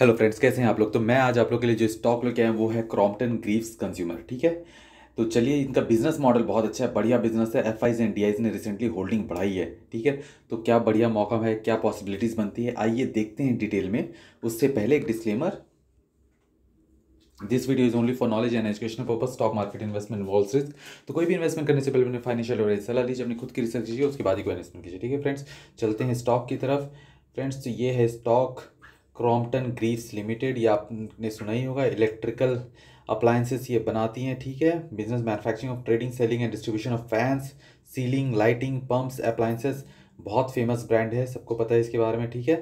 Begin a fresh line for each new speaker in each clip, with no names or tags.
hello friends कैसे हैं आप लोग तो मैं आज आप लोग के लिए जो स्टॉक लेके आए हैं वो है क्रॉम्पटन ग्रीव्स कंज्यूमर ठीक है तो चलिए इनका बिजनेस मॉडल बहुत अच्छा है बढ़िया बिजनेस है एफ आईज एंड डी ने रिसेंटली होल्डिंग बढ़ाई है ठीक है तो क्या बढ़िया मौका है क्या पॉसिबिलिटीज़ बनती है आइए देखते हैं डिटेल में उससे पहले एक disclaimer this video is only for knowledge and education purpose stock market investment involves risk तो कोई भी इन्वेस्टमेंट करने से पहले अपने फाइनेंशियल एडवाइस सलाह लीजिए अपनी खुद की रिसर्च कीजिए उसके बाद ही कोई इन्वेस्टमेंट कीजिए ठीक है फ्रेंड्स चलते हैं स्टॉक की तरफ फ्रेंड्स तो ये है स्टॉक क्रॉम्पटन ग्रीस लिमिटेड ये आपने सुना ही होगा इलेक्ट्रिकल अप्लाइंसेस ये बनाती हैं ठीक है business manufacturing of trading selling and distribution of fans ceiling lighting pumps appliances बहुत फेमस ब्रांड है सबको पता है इसके बारे में ठीक है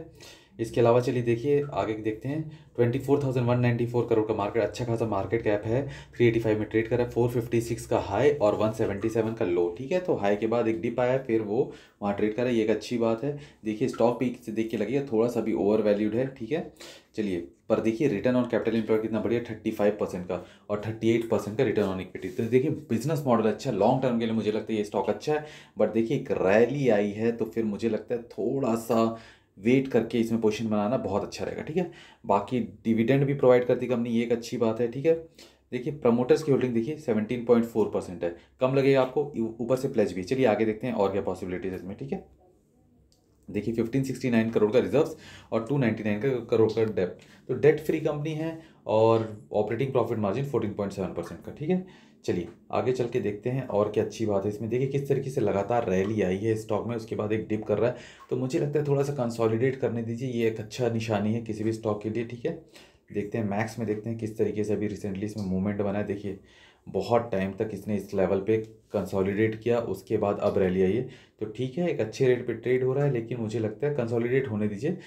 इसके अलावा चलिए देखिए आगे देखते हैं twenty four thousand one ninety four crore का मार्केट अच्छा खासा मार्केट कैप है थ्री एटी फाइव में ट्रेड करा है फोर फिफ्टी सिक्स का हाई और वन सेवेंटी सेवन का लो ठीक है तो हाई के बाद एक डिप आया फिर वो वहाँ ट्रेड करा ये एक अच्छी बात है देखिए स्टॉक पीक से देख के लगेगा थोड़ा सा भी ओवर वैल्यूड है ठीक है चलिए पर देखिए रिटर्न ऑन कैपिटल इंप्लॉय कितना बढ़िया थर्टी फाइव परसेंट का और थर्टी एट परसेंट का रिटर्न ऑन इक्विटी तो देखिए बिजनेस मॉडल अच्छा लॉन्ग टर्म के लिए मुझे लगता है ये स्टॉक अच्छा है बट देखिए एक रैली आई है तो फिर मुझे लगता है थोड़ा सा वेट करके इसमें पोजिशन बनाना बहुत अच्छा रहेगा ठीक है बाकी डिविडेंड भी प्रोवाइड करती कंपनी ये एक अच्छी बात है ठीक है देखिए प्रमोटर्स की होल्डिंग देखिए पॉइंट फोर परसेंट है कम लगेगा आपको ऊपर से प्लेज भी चलिए आगे देखते हैं और क्या पॉसिबिलिटीज है इसमें ठीक है देखिए फिफ्टीन सिक्सटी नाइन करोड़ का रिजर्व्स और टू नाइन का करोड़ का डेप्ट तो डेट फ्री कंपनी है और operating profit margin fourteen point seven percent का ठीक है चलिए आगे चल के देखते हैं और क्या अच्छी बात है इसमें देखिए किस तरीके से लगातार रैली आई है स्टॉक में उसके बाद एक डिप कर रहा है तो मुझे लगता है थोड़ा सा कंसोलिडेट करने दीजिए ये एक अच्छा निशानी है किसी भी स्टॉक के लिए ठीक है देखते हैं मैक्स में देखते हैं किस तरीके से अभी रिसेंटली इसमें मूवमेंट बना है देखिए बहुत टाइम तक इसने इस लेवल पे कंसोलिडेट किया उसके बाद अब रैली आई है तो ठीक है एक अच्छे रेट पे ट्रेड हो रहा है लेकिन मुझे लगता है कंसोलिडेट होने दीजिए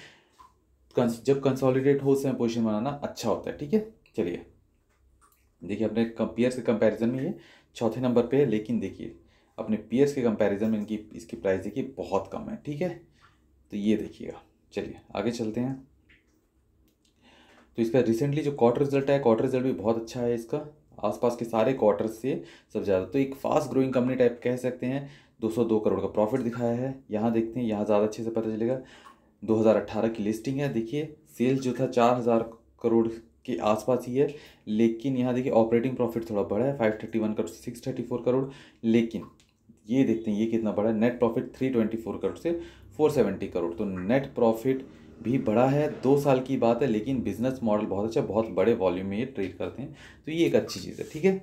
जब कंसोलिडेट हो उसमें पोजिशन बनाना अच्छा होता है ठीक है चलिए देखिए अपने पीयर्स के कंपैरिजन में ये चौथे नंबर पे है लेकिन देखिए अपने पीयर्स के कंपैरिजन में इनकी इसकी प्राइस देखिए बहुत कम है ठीक है तो ये देखिएगा चलिए आगे चलते हैं तो इसका रिसेंटली जो क्वार्टर रिजल्ट है क्वार्टर रिजल्ट भी बहुत अच्छा है इसका आसपास के सारे क्वार्टर से सब ज़्यादा तो एक फास्ट ग्रोइंग कंपनी टाइप कह सकते हैं 202 करोड़ का प्रॉफिट दिखाया है यहाँ देखते हैं यहाँ ज़्यादा अच्छे से पता चलेगा 2018 की लिस्टिंग है देखिए सेल्स जो था 4000 करोड़ के आसपास ही है लेकिन यहाँ देखिए ऑपरेटिंग प्रॉफिट थोड़ा बड़ा है फाइव थर्टी वन करोड़ से सिक्स थर्टी फोर करोड़ लेकिन ये देखते हैं ये कितना बड़ा है net profit three twenty four crore से फोर सेवेंटी करोड़ तो नेट प्रॉफिट भी बड़ा है दो साल की बात है लेकिन बिजनेस मॉडल बहुत अच्छा बहुत बड़े वॉल्यूम में ये ट्रेड करते हैं तो ये एक अच्छी चीज़ है ठीक है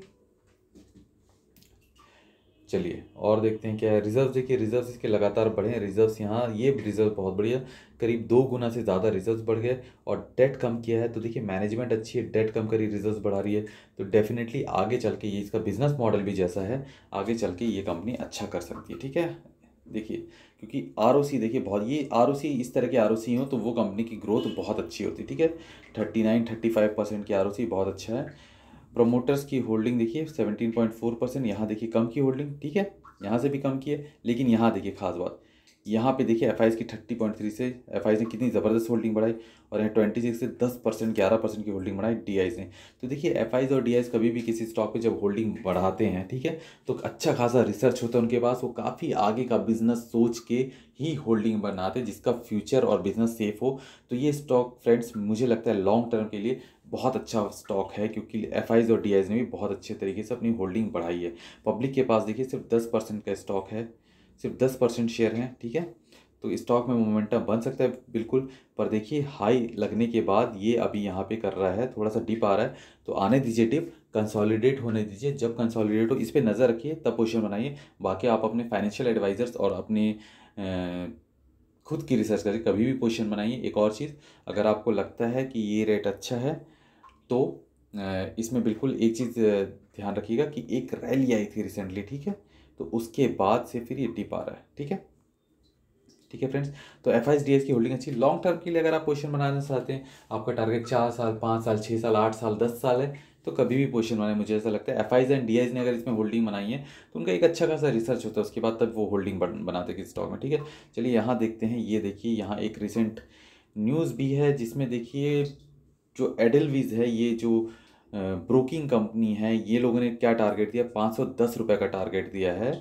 चलिए और देखते हैं क्या है रिजर्व देखिए रिजर्व इसके लगातार बढ़े हैं रिजर्व यहाँ ये रिजर्व बहुत बढ़िया करीब दो गुना से ज़्यादा रिजर्व बढ़ गए और डेट कम किया है तो देखिए मैनेजमेंट अच्छी है डेट कम करी रिजर्व बढ़ा रही है तो डेफिनेटली आगे चल के ये इसका बिजनेस मॉडल भी जैसा है आगे चल के ये कंपनी अच्छा कर सकती है ठीक है देखिए क्योंकि आर देखिए बहुत ये आर इस तरह के आर हो तो वो कंपनी की ग्रोथ बहुत अच्छी होती है ठीक है thirty nine thirty five percent की आर बहुत अच्छा है प्रोमोटर्स की होल्डिंग देखिए 17.4 परसेंट यहाँ देखिए कम की होल्डिंग ठीक है यहाँ से भी कम की है लेकिन यहाँ देखिए खास बात यहाँ पे देखिए एफ की थर्टी पॉइंट थ्री से एफ ने कितनी ज़बरदस्त होल्डिंग बढ़ाई और यहाँ ट्वेंटी सिक्स से दस परसेंट ग्यारह परसेंट की होल्डिंग बढ़ाई डी ने तो देखिए एफ और डी कभी भी किसी स्टॉक पे जब होल्डिंग बढ़ाते हैं ठीक है तो अच्छा खासा रिसर्च होता है उनके पास वो काफ़ी आगे का बिजनेस सोच के ही होल्डिंग बनाते जिसका फ्यूचर और बिजनेस सेफ हो तो ये स्टॉक फ्रेंड्स मुझे लगता है लॉन्ग टर्म के लिए बहुत अच्छा स्टॉक है क्योंकि एफ और डी ने भी बहुत अच्छे तरीके से अपनी होल्डिंग बढ़ाई है पब्लिक के पास देखिए सिर्फ दस परसेंट का स्टॉक है सिर्फ दस परसेंट शेयर हैं ठीक है तो स्टॉक में मोमेंटम बन सकता है बिल्कुल पर देखिए हाई लगने के बाद ये अभी यहाँ पे कर रहा है थोड़ा सा डिप आ रहा है तो आने दीजिए डिप कंसोलिडेट होने दीजिए जब कंसोलिडेट हो इस पर नज़र रखिए तब पोजिशन बनाइए बाकी आप अपने फाइनेंशियल एडवाइज़र्स और अपने खुद की रिसर्च करके कभी भी पोजिशन बनाइए एक और चीज़ अगर आपको लगता है कि ये रेट अच्छा है तो इसमें बिल्कुल एक चीज़ ध्यान रखिएगा कि एक रैली आई थी रिसेंटली ठीक है तो उसके बाद से फिर ये डिप आ रहा है ठीक है ठीक है फ्रेंड्स तो एफ की होल्डिंग अच्छी लॉन्ग टर्म के लिए अगर आप पोजिशन बनाना चाहते हैं आपका टारगेट चार साल पाँच साल छः साल आठ साल दस साल है तो कभी भी पोजिशन बनाए मुझे ऐसा लगता है एफ एंड डी ने अगर इसमें होल्डिंग बनाई है तो उनका एक अच्छा खासा रिसर्च होता है उसके बाद तब वो होल्डिंग बनाते कि स्टॉक में ठीक है चलिए यहाँ देखते हैं ये देखिए यहाँ एक रिसेंट न्यूज़ भी है जिसमें देखिए जो एडलवीज है ये जो ब्रोकिंग कंपनी है ये लोगों ने क्या टारगेट दिया पाँच सौ दस रुपये का टारगेट दिया है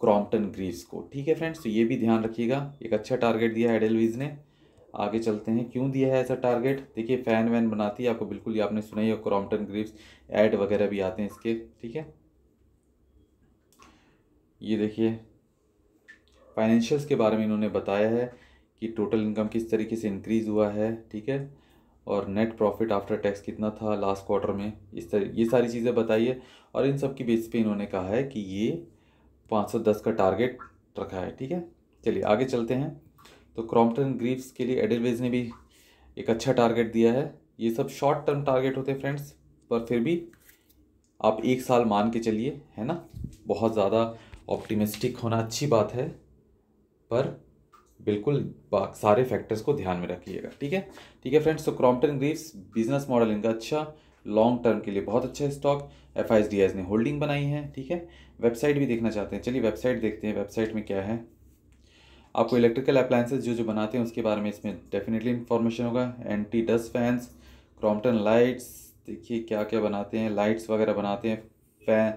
क्रॉम्पटन ग्रीव्स को ठीक है फ्रेंड्स तो ये भी ध्यान रखिएगा एक अच्छा टारगेट दिया है एडलवीज ने आगे चलते हैं क्यों दिया है ऐसा टारगेट देखिए फ़ैन वैन बनाती है आपको बिल्कुल ये आपने सुना ही और क्रॉम्पटन ग्रीव्स एड वगैरह भी आते हैं इसके ठीक है ये देखिए फाइनेंशियल्स के बारे में इन्होंने बताया है कि टोटल इनकम किस तरीके से इंक्रीज़ हुआ है ठीक है और नेट प्रॉफिट आफ्टर टैक्स कितना था लास्ट क्वार्टर में इस तरह ये सारी चीज़ें बताइए और इन सब की बेस पे इन्होंने कहा है कि ये 510 का टारगेट रखा है ठीक है चलिए आगे चलते हैं तो क्रॉम्पटन ग्रीव्स के लिए एडलवेज ने भी एक अच्छा टारगेट दिया है ये सब शॉर्ट टर्म टारगेट होते हैं फ्रेंड्स पर फिर भी आप एक साल मान के चलिए है ना बहुत ज़्यादा ऑप्टिमिस्टिक होना अच्छी बात है पर बिल्कुल सारे फैक्टर्स को ध्यान में रखिएगा ठीक है ठीक है फ्रेंड्स तो क्रॉम्पटन ग्रीव्स बिजनेस मॉडल इनका अच्छा लॉन्ग टर्म के लिए बहुत अच्छा स्टॉक एफ आई ने होल्डिंग बनाई है ठीक है वेबसाइट भी देखना चाहते हैं चलिए वेबसाइट देखते हैं वेबसाइट में क्या है आपको इलेक्ट्रिकल अप्लायंसेज जो जो बनाते हैं उसके बारे में इसमें डेफिनेटली इन्फॉर्मेशन होगा anti dust fans Crompton lights देखिए क्या क्या बनाते हैं लाइट्स वगैरह बनाते हैं fan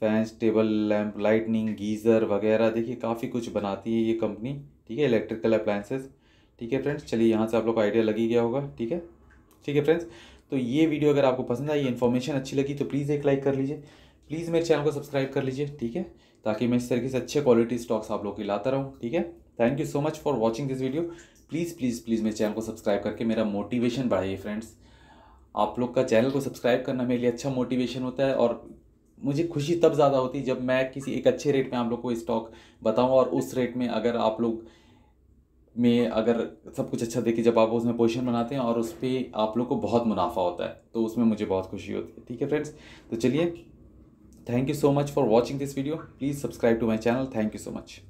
fans table lamp lightning geyser वगैरह देखिए काफ़ी कुछ बनाती है ये कंपनी ठीक है इलेक्ट्रिकल अप्लायंसेस ठीक है फ्रेंड्स चलिए यहाँ से आप लोग का आइडिया लगी गया होगा ठीक है ठीक है फ्रेंड्स तो ये वीडियो अगर आपको पसंद आई इन्फॉर्मेशन अच्छी लगी तो प्लीज़ एक लाइक कर लीजिए प्लीज़ मेरे चैनल को सब्सक्राइब कर लीजिए ठीक है ताकि मैं इस तरीके से अच्छे क्वालिटी स्टॉक्स आप लोग के लाता रहूँ ठीक है thank you so much for watching this video please please please मेरे चैनल को सब्सक्राइब करके मेरा मोटिवेशन बढ़ाइए फ्रेंड्स आप लोग का चैनल को सब्सक्राइब करना मेरे लिए अच्छा मोटिवेशन होता है और मुझे खुशी तब ज़्यादा होती है जब मैं किसी एक अच्छे रेट में आप लोग को स्टॉक बताऊँ और उस रेट में अगर आप लोग में अगर सब कुछ अच्छा देखे जब आप उसमें पोजिशन बनाते हैं और उस पर आप लोग को बहुत मुनाफा होता है तो उसमें मुझे बहुत खुशी होती है ठीक है फ्रेंड्स तो चलिए thank you so much for watching this video please subscribe to my channel thank you so much